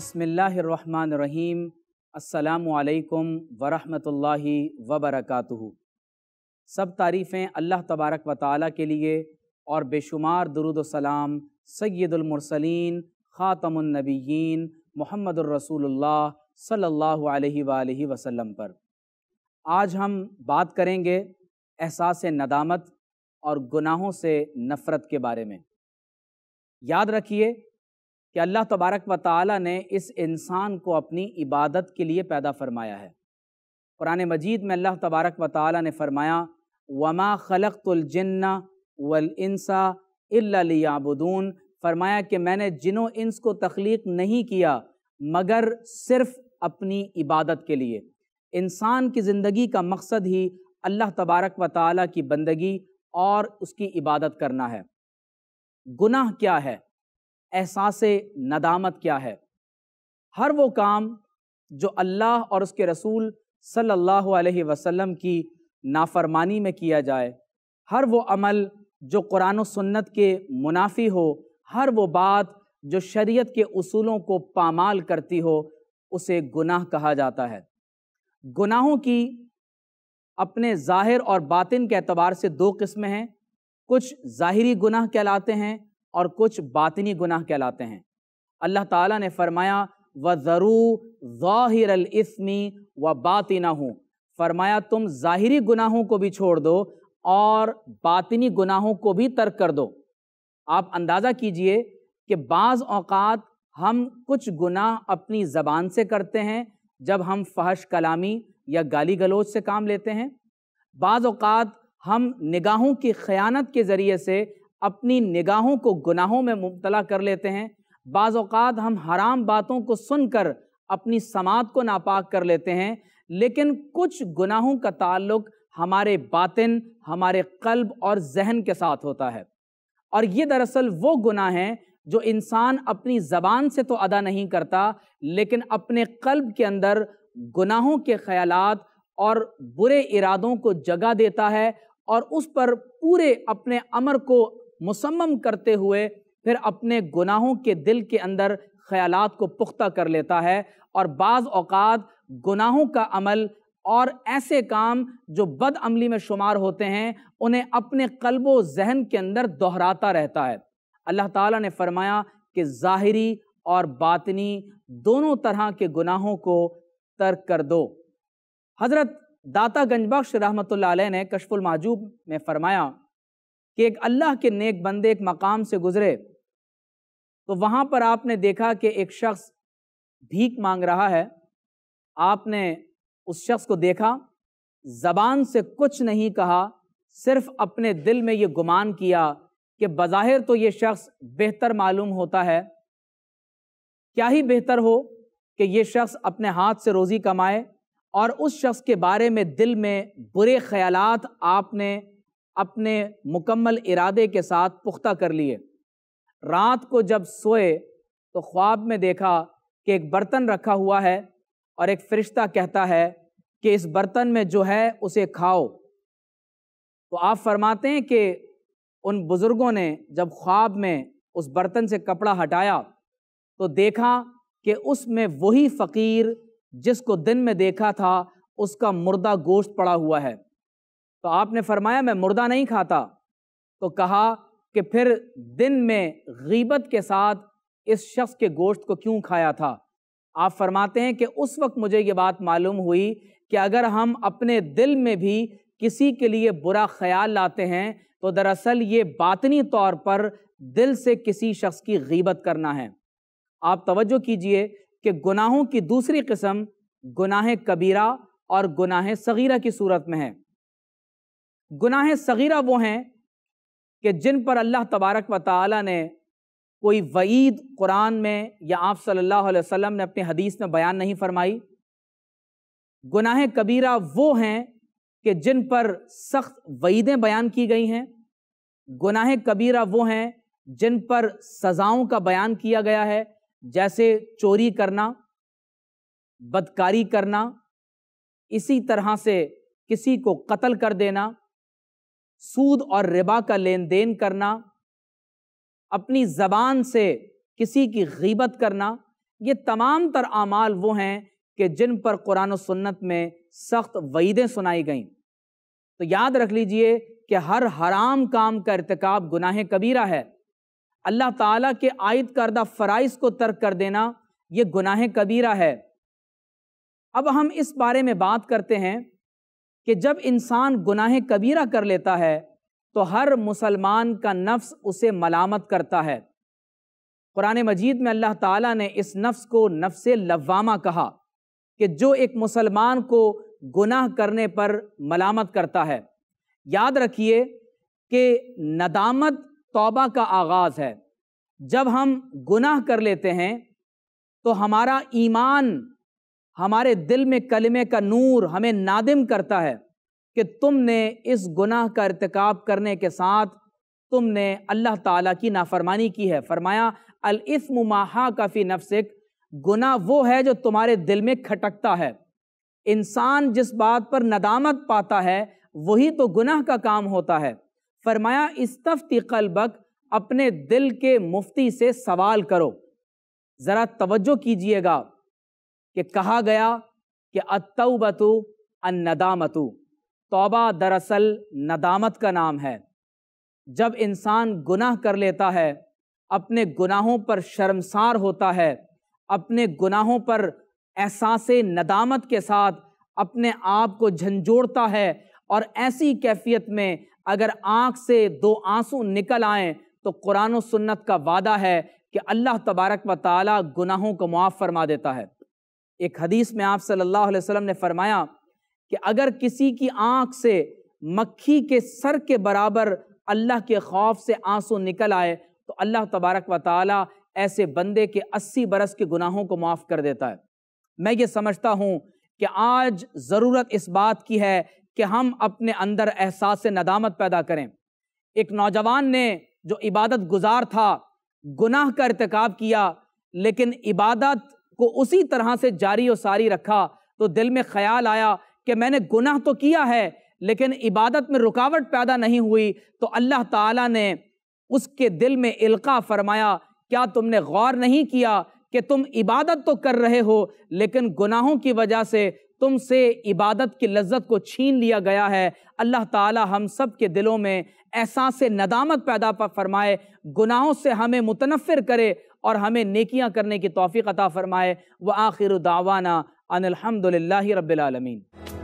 बिसमीम् अल्लाम वरहमतुल्लाहि वबरकातुहु सब तारीफ़ें अल्लाह तबारक व ताली के लिए और बेशुमार दरुदसलाम सैदुलमरसलिन ख़ातमनबीन मोहम्मद रसूलुल्लाह सल्लल्लाहु अलैहि वसल्लम पर आज हम बात करेंगे एहसास नदामत और गुनाहों से नफ़रत के बारे में याद रखिए कि अल्लाह तबारक व ताली ने इस इंसान को अपनी इबादत के लिए पैदा फरमाया है कुरान मजीद में अल्लाह तबारक व ताली ने फरमाया वमा खलकतुलजन्ना वलसा इलाबुदून फरमाया कि मैंने जिनों इंस को तख्लीक नहीं किया मगर सिर्फ अपनी इबादत के लिए इंसान की ज़िंदगी का मकसद ही अल्लाह तबारक व ताली की बंदगी और उसकी इबादत करना है गुनाह क्या है एहसास नदामत क्या है हर वो काम जो अल्लाह और उसके रसूल सल्लल्लाहु अलैहि वसल्लम की नाफरमानी में किया जाए हर वो अमल जो कुरान सन्नत के मुनाफी हो हर वो बात जो शरीयत के उसूलों को पामाल करती हो उसे गुनाह कहा जाता है गुनाहों की अपने ज़ाहिर और बातिन के अतबार से दो किस्में हैं कुछ ज़ाहरी गुनाह कहलाते हैं और कुछ बातनी गुनाह कहलाते हैं अल्लाह ताला ने फरमाया व ज़रू ज़ाहिर इसमी व बातना हूँ फरमाया तुम ज़ाहिरी गुनाहों को भी छोड़ दो और बातनी गुनाहों को भी तर्क कर दो आप अंदाज़ा कीजिए कि बाज़ अवकात हम कुछ गुनाह अपनी ज़बान से करते हैं जब हम फहश कलामी या गाली गलोच से काम लेते हैं बाज़ अवकात हम निगाहों की ख़यानत के ज़रिए से अपनी निगाहों को गुनाहों में मुबतला कर लेते हैं बाज़ात हम हराम बातों को सुनकर अपनी समात को नापाक कर लेते हैं लेकिन कुछ गुनाहों का ताल्लुक हमारे बातिन हमारे कल्ब और जहन के साथ होता है और ये दरअसल वो गुनाह हैं जो इंसान अपनी ज़बान से तो अदा नहीं करता लेकिन अपने कल्ब के अंदर गुनाहों के ख़यालात और बुरे इरादों को जगह देता है और उस पर पूरे अपने अमर को मुसम्म करते हुए फिर अपने गुनाहों के दिल के अंदर ख्यालात को पुख्ता कर लेता है और बाज़ अवत गुनाहों का अमल और ऐसे काम जो बद अमली में शुमार होते हैं उन्हें अपने कल्बो जहन के अंदर दोहराता रहता है अल्लाह ताला ने फरमाया कि ज़ाहरी और बातनी दोनों तरह के गुनाहों को तर्क कर दो हज़रत दाता गंजबख्श रहमत ने कशफुल माजूब में फ़रमाया कि एक अल्लाह के नेक बंदे एक मकाम से गुज़रे तो वहाँ पर आपने देखा कि एक शख्स भीख मांग रहा है आपने उस शख्स को देखा ज़बान से कुछ नहीं कहा सिर्फ अपने दिल में ये गुमान किया कि बज़ाहिर तो ये शख्स बेहतर मालूम होता है क्या ही बेहतर हो कि ये शख्स अपने हाथ से रोज़ी कमाए और उस शख्स के बारे में दिल में बुरे ख्यालात आपने अपने मुकम्मल इरादे के साथ पुख्ता कर लिए रात को जब सोए तो ख्वाब में देखा कि एक बर्तन रखा हुआ है और एक फरिश्ता कहता है कि इस बर्तन में जो है उसे खाओ तो आप फरमाते हैं कि उन बुज़ुर्गों ने जब ख्वाब में उस बर्तन से कपड़ा हटाया तो देखा कि उसमें वही फ़कीर जिसको दिन में देखा था उसका मुर्दा गोश्त पड़ा हुआ है तो आपने फरमाया मैं मुर्दा नहीं खाता तो कहा कि फिर दिन में गीबत के साथ इस शख्स के गोश्त को क्यों खाया था आप फरमाते हैं कि उस वक्त मुझे ये बात मालूम हुई कि अगर हम अपने दिल में भी किसी के लिए बुरा ख्याल लाते हैं तो दरअसल ये बातनी तौर पर दिल से किसी शख्स की गीबत करना है आप तवज्जो कीजिए कि गुनाहों की दूसरी किस्म गुनाह कबीरा और गुनाह सगीरा की सूरत में है गुनाह सगीरा वो हैं कि जिन पर अल्लाह तबारक व ताली ने कोई वईद कुरान में या आप सल्लल्लाहु अलैहि वसल्लम ने अपने हदीस में बयान नहीं फरमाई गुनाह कबीरा वो हैं कि जिन पर सख्त वईदें बयान की गई हैं गुनाह कबीरा वो हैं जिन पर सज़ाओं का बयान किया गया है जैसे चोरी करना बदकारी करना इसी तरह से किसी को कत्ल कर देना सूद और रिबा का लेन देन करना अपनी ज़बान से किसी की गीबत करना ये तमाम तर आमाल वो हैं कि जिन पर कुरान सन्नत में सख्त वईदें सुनाई गईं तो याद रख लीजिए कि हर हराम काम का irतकब गुनाह कबीरा है अल्लाह ताला के आयद करदा फ़राइज़ को तर्क कर देना ये गुनाह कबीरा है अब हम इस बारे में बात करते हैं कि जब इंसान गुनाह कबीरा कर लेता है तो हर मुसलमान का नफ्स उसे मलामत करता है कुरान मजीद में अल्लाह ताला ने इस नफ्स को नफ्स लवामा कहा कि जो एक मुसलमान को गुनाह करने पर मलामत करता है याद रखिए कि नदामत तोबा का आगाज़ है जब हम गुनाह कर लेते हैं तो हमारा ईमान हमारे दिल में कलमे का नूर हमें नादिम करता है कि तुमने इस गुनाह का इरतकब करने के साथ तुमने अल्लाह ताला की नाफरमानी की है फरमाया अलस्म माहा काफ़ी नफसिक गुनाह वो है जो तुम्हारे दिल में खटकता है इंसान जिस बात पर नदामत पाता है वही तो गुनाह का काम होता है फरमाया इस्तफ़ती कलबक अपने दिल के मुफ्ती से सवाल करो ज़रा तवज्जो कीजिएगा कि कहा गया कि अतौबतु अन नदामतु तोबा दरअसल नदामत का नाम है जब इंसान गुनाह कर लेता है अपने गुनाहों पर शर्मसार होता है अपने गुनाहों पर एहसास नदामत के साथ अपने आप को झंझोड़ता है और ऐसी कैफियत में अगर आँख से दो आंसू निकल आएँ तो कुरान सुन्नत का वादा है कि अल्लाह तबारक व ताली गुनाहों को मुआफ़ फरमा देता है एक हदीस में आप सल्लल्लाहु अलैहि वसल्लम ने फरमाया कि अगर किसी की आंख से मक्खी के सर के बराबर अल्लाह के खौफ से आंसू निकल आए तो अल्लाह तबारक व ताला ऐसे बंदे के अस्सी बरस के गुनाहों को माफ़ कर देता है मैं ये समझता हूँ कि आज ज़रूरत इस बात की है कि हम अपने अंदर एहसास नदामत पैदा करें एक नौजवान ने जो इबादत गुजार था गुनाह का इरतकब किया लेकिन इबादत को उसी तरह से जारी और सारी रखा तो दिल में ख्याल आया कि मैंने गुनाह तो किया है लेकिन इबादत में रुकावट पैदा नहीं हुई तो अल्लाह ताला ने उसके दिल में इल्का फरमाया क्या तुमने गौर नहीं किया कि तुम इबादत तो कर रहे हो लेकिन गुनाहों की वजह से तुमसे इबादत की लज्जत को छीन लिया गया है अल्लाह ताला हम सब के दिलों में एहसास नदामत पैदा फरमाए गुनाहों से हमें मुतनफ़िर करे और हमें नेकियां करने की तोफ़ी अता फ़रमाए व आखिर दावाना अनिलहमदिल्ला रबालमीन